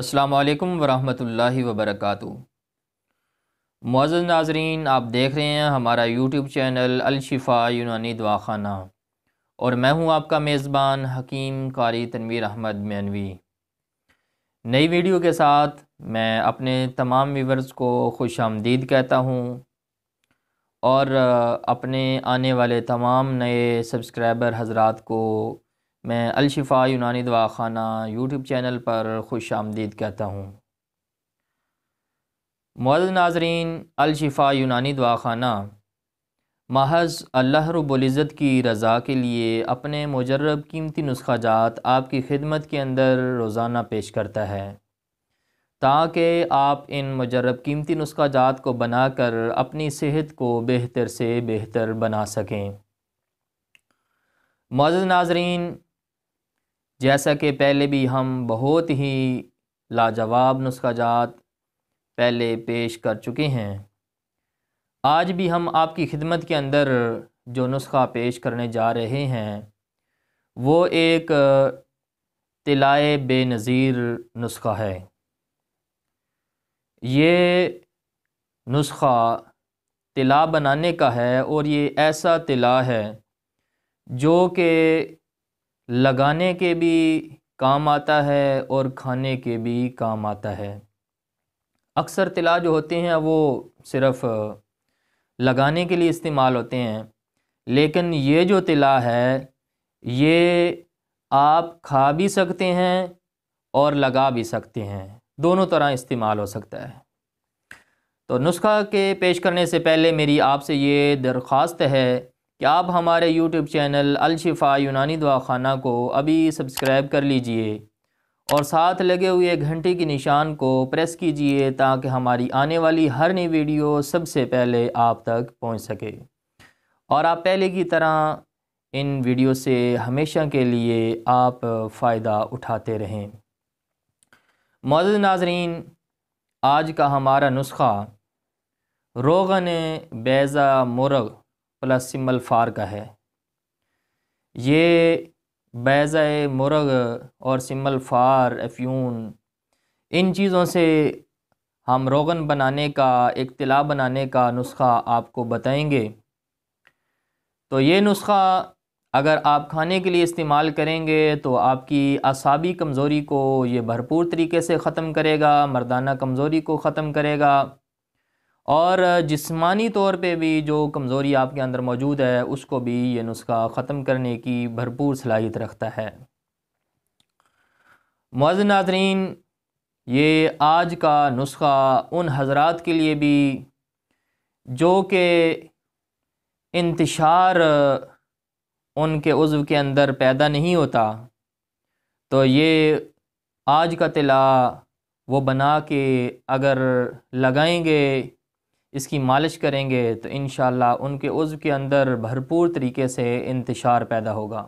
السلام علیکم ورحمۃ اللہ وبرکاتہ معزز ناظرین آپ دیکھ رہے ہیں ہمارا یوٹیوب چینل الشفا یونانی دواخانہ اور میں ہوں آپ کا میزبان حکیم قاری تنویر احمد مینوی نئی ویڈیو کے ساتھ میں اپنے تمام ویورز کو خوش آمدید کہتا ہوں اور اپنے آنے والے تمام نئے سبسکرائبر حضرات کو میں الشفا یونانی دعا خانہ یوٹیوب چینل پر خوش آمدید کہتا ہوں معزز ناظرین الشفا یونانی خانہ محض اللہ رب العزت کی رضا کے لیے اپنے مجرب قیمتی نسخہ جات آپ کی خدمت کے اندر روزانہ پیش کرتا ہے تاکہ آپ ان مجرب قیمتی نسخہ جات کو بنا کر اپنی صحت کو بہتر سے بہتر بنا سکیں معزز ناظرین جیسا کہ پہلے بھی ہم بہت ہی لاجواب نسخہ جات پہلے پیش کر چکے ہیں آج بھی ہم آپ کی خدمت کے اندر جو نسخہ پیش کرنے جا رہے ہیں وہ ایک طلائے بے نظیر نسخہ ہے یہ نسخہ طلا بنانے کا ہے اور یہ ایسا طلا ہے جو کہ لگانے کے بھی کام آتا ہے اور کھانے کے بھی کام آتا ہے اکثر طلا جو ہوتے ہیں وہ صرف لگانے کے لیے استعمال ہوتے ہیں لیکن یہ جو طلا ہے یہ آپ کھا بھی سکتے ہیں اور لگا بھی سکتے ہیں دونوں طرح استعمال ہو سکتا ہے تو نسخہ کے پیش کرنے سے پہلے میری آپ سے یہ درخواست ہے کہ آپ ہمارے یوٹیوب چینل الشفا یونانی دعا خانہ کو ابھی سبسکرائب کر لیجئے اور ساتھ لگے ہوئے گھنٹی کی نشان کو پریس کیجئے تاکہ ہماری آنے والی ہر نئی ویڈیو سب سے پہلے آپ تک پہنچ سکے اور آپ پہلے کی طرح ان ویڈیو سے ہمیشہ کے لیے آپ فائدہ اٹھاتے رہیں معزز ناظرین آج کا ہمارا نسخہ روغن بیزہ مرغ پلس سمبل فار کا ہے یہ بیض مرغ اور سمبل فار افیون ان چیزوں سے ہم روغن بنانے کا اقتلاع بنانے کا نسخہ آپ کو بتائیں گے تو یہ نسخہ اگر آپ کھانے کے لیے استعمال کریں گے تو آپ کی اعصابی کمزوری کو یہ بھرپور طریقے سے ختم کرے گا مردانہ کمزوری کو ختم کرے گا اور جسمانی طور پہ بھی جو کمزوری آپ کے اندر موجود ہے اس کو بھی یہ نسخہ ختم کرنے کی بھرپور صلاحیت رکھتا ہے معزن ناظرین یہ آج کا نسخہ ان حضرات کے لیے بھی جو کہ انتشار ان کے عضو کے اندر پیدا نہیں ہوتا تو یہ آج کا طلا وہ بنا کے اگر لگائیں گے اس کی مالش کریں گے تو انشاءاللہ ان کے عضو کے اندر بھرپور طریقے سے انتشار پیدا ہوگا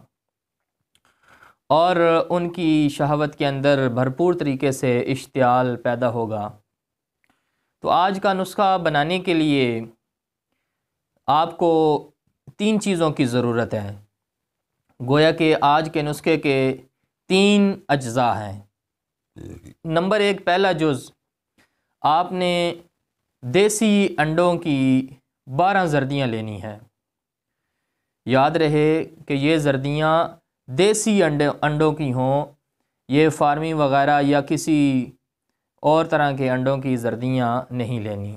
اور ان کی شہوت کے اندر بھرپور طریقے سے اشتعال پیدا ہوگا تو آج کا نسخہ بنانے کے لیے آپ کو تین چیزوں کی ضرورت ہے گویا کہ آج کے نسخے کے تین اجزاء ہیں نمبر ایک پہلا جز آپ نے دیسی انڈوں کی بارہ زردیاں لینی ہیں یاد رہے کہ یہ زردیاں دیسی انڈے انڈوں کی ہوں یہ فارمی وغیرہ یا کسی اور طرح کے انڈوں کی زردیاں نہیں لینی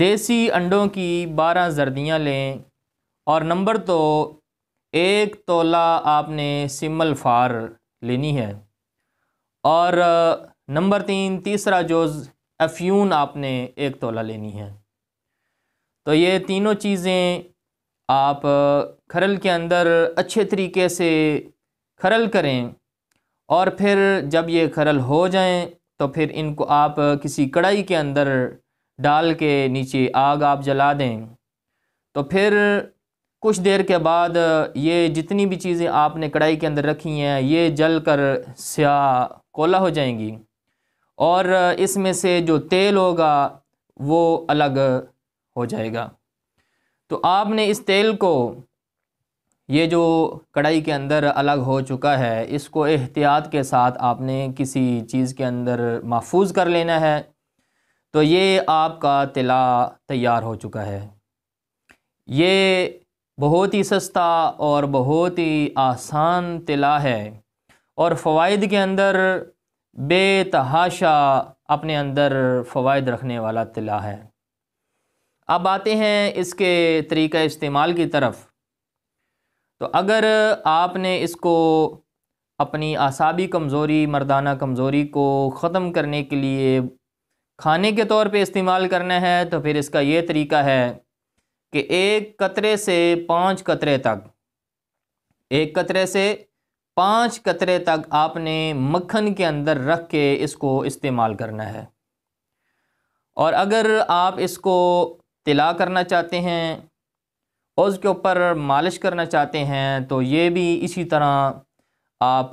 دیسی انڈوں کی بارہ زردیاں لیں اور نمبر تو ایک تولہ آپ نے سمل فار لینی ہے اور نمبر تین تیسرا جوز افیون آپ نے ایک تولہ لینی ہے تو یہ تینوں چیزیں آپ کھرل کے اندر اچھے طریقے سے کھرل کریں اور پھر جب یہ کھرل ہو جائیں تو پھر ان کو آپ کسی کڑھائی کے اندر ڈال کے نیچے آگ آپ جلا دیں تو پھر کچھ دیر کے بعد یہ جتنی بھی چیزیں آپ نے کڑھائی کے اندر رکھی ہیں یہ جل کر سیاہ کولا ہو جائیں گی اور اس میں سے جو تیل ہوگا وہ الگ ہو جائے گا تو آپ نے اس تیل کو یہ جو کڑھائی کے اندر الگ ہو چکا ہے اس کو احتیاط کے ساتھ آپ نے کسی چیز کے اندر محفوظ کر لینا ہے تو یہ آپ کا تلا تیار ہو چکا ہے یہ بہت ہی سستا اور بہت ہی آسان تلا ہے اور فوائد کے اندر بے تحاشا اپنے اندر فوائد رکھنے والا طلع ہے اب آتے ہیں اس کے طریقہ استعمال کی طرف تو اگر آپ نے اس کو اپنی اعصابی کمزوری مردانہ کمزوری کو ختم کرنے کے لیے کھانے کے طور پہ استعمال کرنا ہے تو پھر اس کا یہ طریقہ ہے کہ ایک قطرے سے پانچ قطرے تک ایک قطرے سے پانچ قطرے تک آپ نے مکھن کے اندر رکھ کے اس کو استعمال کرنا ہے اور اگر آپ اس کو تلا کرنا چاہتے ہیں اس کے اوپر مالش کرنا چاہتے ہیں تو یہ بھی اسی طرح آپ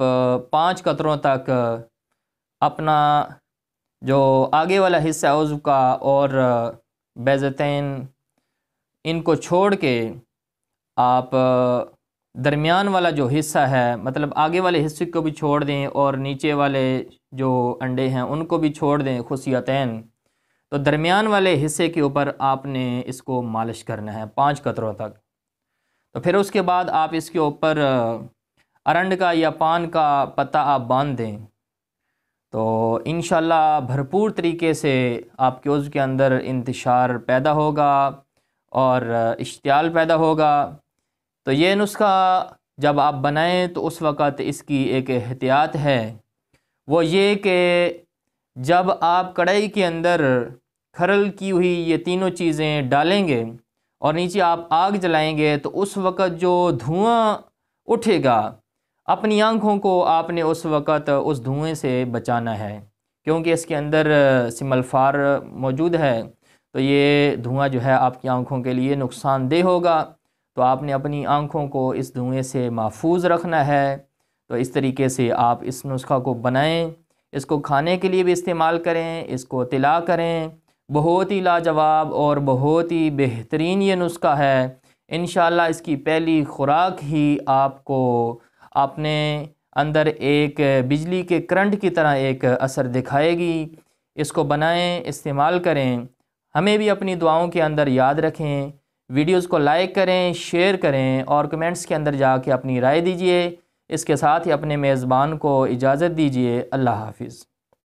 پانچ قطروں تک اپنا جو آگے والا حصہ ہے کا اور بیزتین ان کو چھوڑ کے آپ درمیان والا جو حصہ ہے مطلب آگے والے حصے کو بھی چھوڑ دیں اور نیچے والے جو انڈے ہیں ان کو بھی چھوڑ دیں خصیتین تو درمیان والے حصے کے اوپر آپ نے اس کو مالش کرنا ہے پانچ قطروں تک تو پھر اس کے بعد آپ اس کے اوپر ارنڈ کا یا پان کا پتہ آپ باندھ دیں تو انشاءاللہ بھرپور طریقے سے آپ کے عضو کے اندر انتشار پیدا ہوگا اور اشتعال پیدا ہوگا تو یہ نسخہ جب آپ بنائیں تو اس وقت اس کی ایک احتیاط ہے وہ یہ کہ جب آپ کڑھائی کے اندر کھرل کی ہوئی یہ تینوں چیزیں ڈالیں گے اور نیچے آپ آگ جلائیں گے تو اس وقت جو دھواں اٹھے گا اپنی آنکھوں کو آپ نے اس وقت اس دھوئیں سے بچانا ہے کیونکہ اس کے اندر سملفار موجود ہے تو یہ دھواں جو ہے آپ کی آنکھوں کے لیے نقصان دہ ہوگا تو آپ نے اپنی آنکھوں کو اس دھوئیں سے محفوظ رکھنا ہے تو اس طریقے سے آپ اس نسخہ کو بنائیں اس کو کھانے کے لیے بھی استعمال کریں اس کو تلا کریں بہت ہی لاجواب اور بہت ہی بہترین یہ نسخہ ہے انشاءاللہ اس کی پہلی خوراک ہی آپ کو اپنے اندر ایک بجلی کے کرنٹ کی طرح ایک اثر دکھائے گی اس کو بنائیں استعمال کریں ہمیں بھی اپنی دعاؤں کے اندر یاد رکھیں ویڈیوز کو لائک کریں شیئر کریں اور کمنٹس کے اندر جا کے اپنی رائے دیجیے اس کے ساتھ ہی اپنے میزبان کو اجازت دیجیے اللہ حافظ